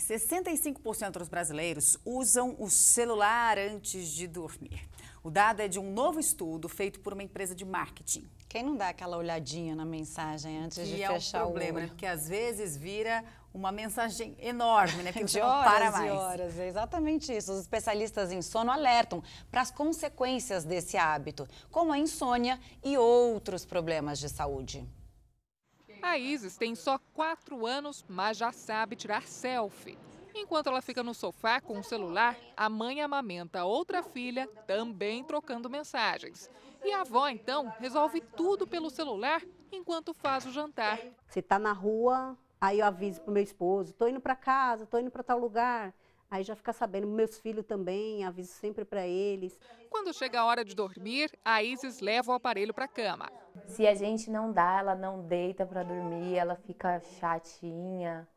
65% dos brasileiros usam o celular antes de dormir. O dado é de um novo estudo feito por uma empresa de marketing. Quem não dá aquela olhadinha na mensagem antes que de é fechar o problema, o né? olho? Né? Porque às vezes vira uma mensagem enorme, né? Que de horas para mais. e horas, é exatamente isso. Os especialistas em sono alertam para as consequências desse hábito, como a insônia e outros problemas de saúde. A Isis tem só quatro anos, mas já sabe tirar selfie. Enquanto ela fica no sofá com o celular, a mãe amamenta outra filha, também trocando mensagens. E a avó, então, resolve tudo pelo celular enquanto faz o jantar. Você está na rua, aí eu aviso para o meu esposo: estou indo para casa, estou indo para tal lugar. Aí já fica sabendo, meus filhos também, aviso sempre para eles. Quando chega a hora de dormir, a Isis leva o aparelho para a cama. Se a gente não dá, ela não deita para dormir, ela fica chatinha.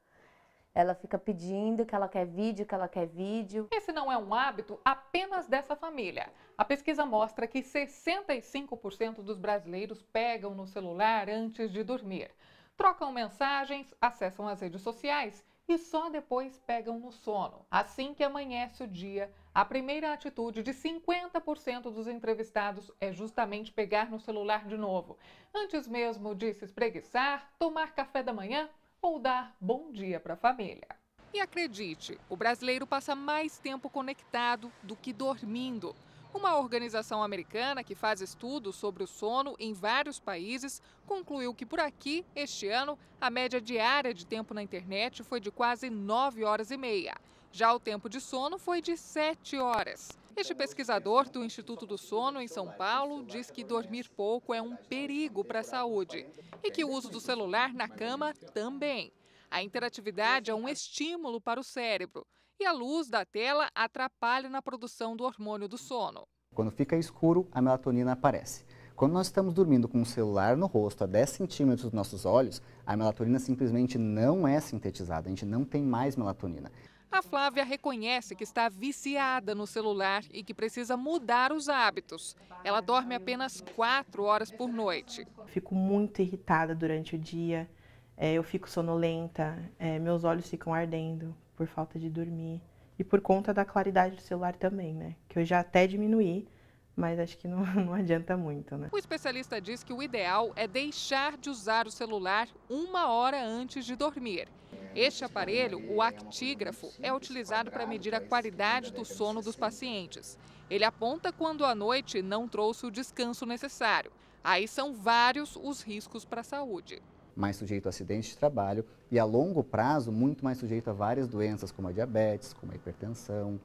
Ela fica pedindo que ela quer vídeo, que ela quer vídeo. Esse não é um hábito apenas dessa família. A pesquisa mostra que 65% dos brasileiros pegam no celular antes de dormir. Trocam mensagens, acessam as redes sociais e só depois pegam no sono. Assim que amanhece o dia, a primeira atitude de 50% dos entrevistados é justamente pegar no celular de novo, antes mesmo de se espreguiçar, tomar café da manhã ou dar bom dia para a família. E acredite, o brasileiro passa mais tempo conectado do que dormindo. Uma organização americana que faz estudos sobre o sono em vários países concluiu que por aqui, este ano, a média diária de tempo na internet foi de quase 9 horas e meia. Já o tempo de sono foi de 7 horas. Este pesquisador do Instituto do Sono em São Paulo diz que dormir pouco é um perigo para a saúde e que o uso do celular na cama também. A interatividade é um estímulo para o cérebro a luz da tela atrapalha na produção do hormônio do sono. Quando fica escuro, a melatonina aparece. Quando nós estamos dormindo com o um celular no rosto a 10 centímetros dos nossos olhos, a melatonina simplesmente não é sintetizada, a gente não tem mais melatonina. A Flávia reconhece que está viciada no celular e que precisa mudar os hábitos. Ela dorme apenas quatro horas por noite. Fico muito irritada durante o dia, eh, eu fico sonolenta, eh, meus olhos ficam ardendo por falta de dormir e por conta da claridade do celular também, né? Que eu já até diminuí, mas acho que não, não adianta muito, né? O especialista diz que o ideal é deixar de usar o celular uma hora antes de dormir. Este aparelho, o actígrafo, é utilizado para medir a qualidade do sono dos pacientes. Ele aponta quando a noite não trouxe o descanso necessário. Aí são vários os riscos para a saúde mais sujeito a acidentes de trabalho e a longo prazo muito mais sujeito a várias doenças como a diabetes, como a hipertensão,